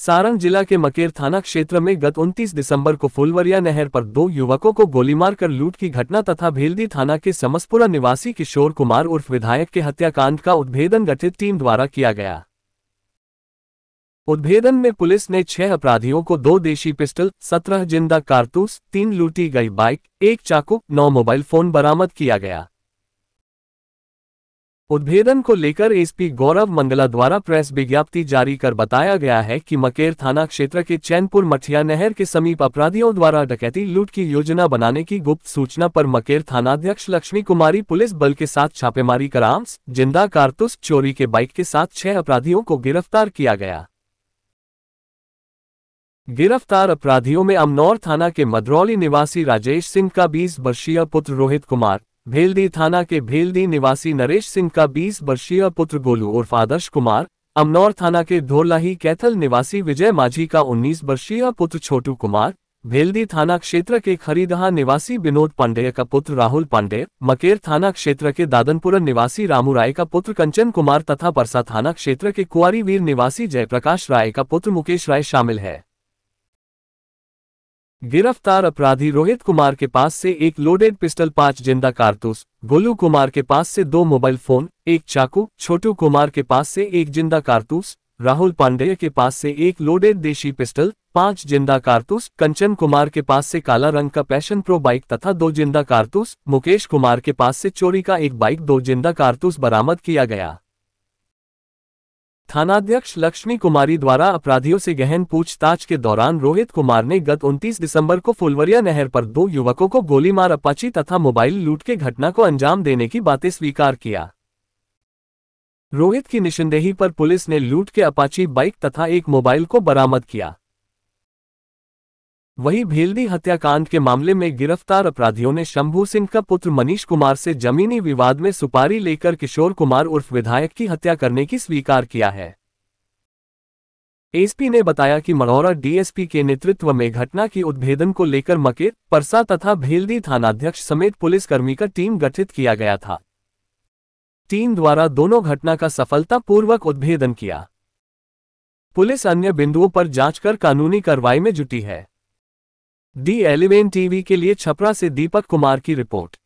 सारंग जिला के मकेर थाना क्षेत्र में गत 29 दिसंबर को फुलवरिया नहर पर दो युवकों को गोली मारकर लूट की घटना तथा भेलदी थाना के समसपुरा निवासी किशोर कुमार उर्फ विधायक के हत्याकांड का उद्भेदन गठित टीम द्वारा किया गया उद्भेदन में पुलिस ने छह अपराधियों को दो देशी पिस्टल सत्रह जिंदा कारतूस तीन लूटी गई बाइक एक चाकू नौ मोबाइल फोन बरामद किया गया उद्भेदन को लेकर एसपी गौरव मंगला द्वारा प्रेस विज्ञप्ति जारी कर बताया गया है कि मकेर थाना क्षेत्र के चैनपुर मठिया नहर के समीप अपराधियों द्वारा डकैती लूट की योजना बनाने की गुप्त सूचना पर मकेर थानाध्यक्ष लक्ष्मी कुमारी पुलिस बल के साथ छापेमारी कर आर्म्स जिंदा कारतूस चोरी के बाइक के साथ छह अपराधियों को गिरफ्तार किया गया गिरफ्तार अपराधियों में अमनौर थाना के मदरौली निवासी राजेश सिंह का 20 वर्षीय पुत्र रोहित कुमार भेलदी थाना के भेलदी निवासी नरेश सिंह का 20 वर्षीय पुत्र गोलू उर्फ आदर्श कुमार अमनौर थाना के धोरलाही कैथल निवासी विजय माझी का 19 वर्षीय पुत्र छोटू कुमार भेलदी थाना क्षेत्र के खरीदहा निवासी विनोद पांडेय का पुत्र राहुल पांडेय मकेर थाना क्षेत्र के दादनपुर निवासी रामू राय का पुत्र कंचन कुमार तथा परसा थाना क्षेत्र के कुआरीवीर निवासी जयप्रकाश राय का पुत्र मुकेश राय शामिल है गिरफ्तार अपराधी रोहित कुमार के पास से एक लोडेड पिस्टल पांच जिंदा कारतूस गोलू कुमार के पास से दो मोबाइल फोन एक चाकू छोटू कुमार के पास से एक जिंदा कारतूस राहुल पांडेय के पास से एक लोडेड देशी पिस्टल पांच जिंदा कारतूस कंचन कुमार के पास से काला रंग का पैशन प्रो बाइक तथा दो जिंदा कारतूस मुकेश कुमार के पास से चोरी का एक बाइक दो जिंदा कारतूस बरामद किया गया थानाध्यक्ष लक्ष्मी कुमारी द्वारा अपराधियों से गहन पूछताछ के दौरान रोहित कुमार ने गत 29 दिसंबर को फुलवरिया नहर पर दो युवकों को गोली मार अपाची तथा मोबाइल लूट के घटना को अंजाम देने की बातें स्वीकार किया रोहित की निशंदेही पर पुलिस ने लूट के अपाची बाइक तथा एक मोबाइल को बरामद किया वहीं भेलदी हत्याकांड के मामले में गिरफ्तार अपराधियों ने शंभू सिंह का पुत्र मनीष कुमार से जमीनी विवाद में सुपारी लेकर किशोर कुमार उर्फ विधायक की हत्या करने की स्वीकार किया है एसपी ने बताया कि मरौरा डीएसपी के नेतृत्व में घटना की उद्भेदन को लेकर मकेत परसा तथा भेलदी थानाध्यक्ष समेत पुलिसकर्मी का टीम गठित किया गया था टीम द्वारा दोनों घटना का सफलतापूर्वक उद्भेदन किया पुलिस अन्य बिंदुओं पर जांच कर कानूनी कार्रवाई में जुटी है दी एलिवेन टीवी के लिए छपरा से दीपक कुमार की रिपोर्ट